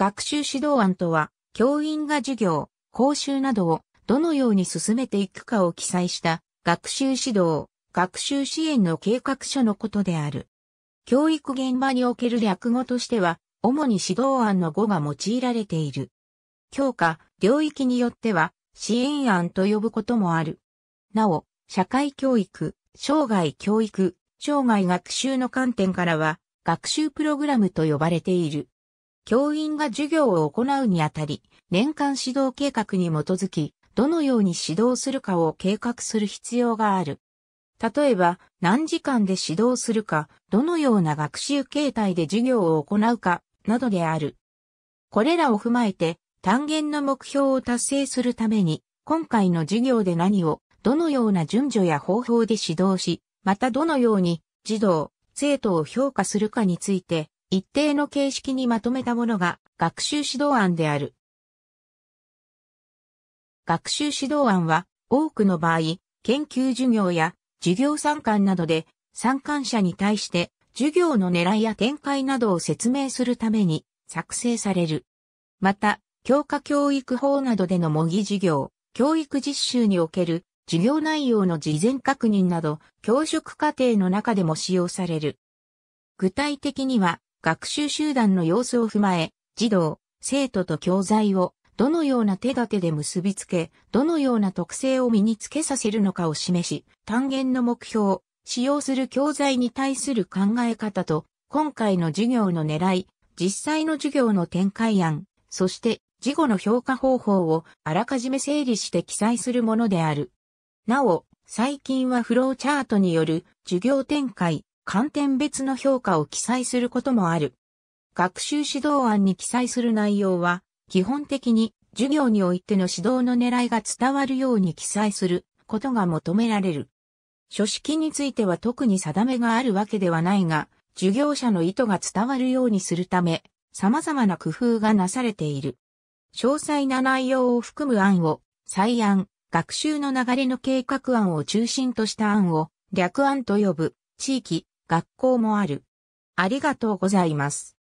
学習指導案とは、教員が授業、講習などをどのように進めていくかを記載した学習指導、学習支援の計画書のことである。教育現場における略語としては、主に指導案の語が用いられている。教科、領域によっては、支援案と呼ぶこともある。なお、社会教育、生涯教育、生涯学習の観点からは、学習プログラムと呼ばれている。教員が授業を行うにあたり、年間指導計画に基づき、どのように指導するかを計画する必要がある。例えば、何時間で指導するか、どのような学習形態で授業を行うか、などである。これらを踏まえて、単元の目標を達成するために、今回の授業で何を、どのような順序や方法で指導し、またどのように、児童、生徒を評価するかについて、一定の形式にまとめたものが学習指導案である。学習指導案は多くの場合、研究授業や授業参観などで参観者に対して授業の狙いや展開などを説明するために作成される。また、教科教育法などでの模擬授業、教育実習における授業内容の事前確認など、教職課程の中でも使用される。具体的には、学習集団の様子を踏まえ、児童、生徒と教材をどのような手立てで結びつけ、どのような特性を身につけさせるのかを示し、単元の目標、使用する教材に対する考え方と、今回の授業の狙い、実際の授業の展開案、そして事後の評価方法をあらかじめ整理して記載するものである。なお、最近はフローチャートによる授業展開、観点別の評価を記載することもある。学習指導案に記載する内容は、基本的に授業においての指導の狙いが伝わるように記載することが求められる。書式については特に定めがあるわけではないが、授業者の意図が伝わるようにするため、様々な工夫がなされている。詳細な内容を含む案を、再案、学習の流れの計画案を中心とした案を、略案と呼ぶ、地域、学校もある。ありがとうございます。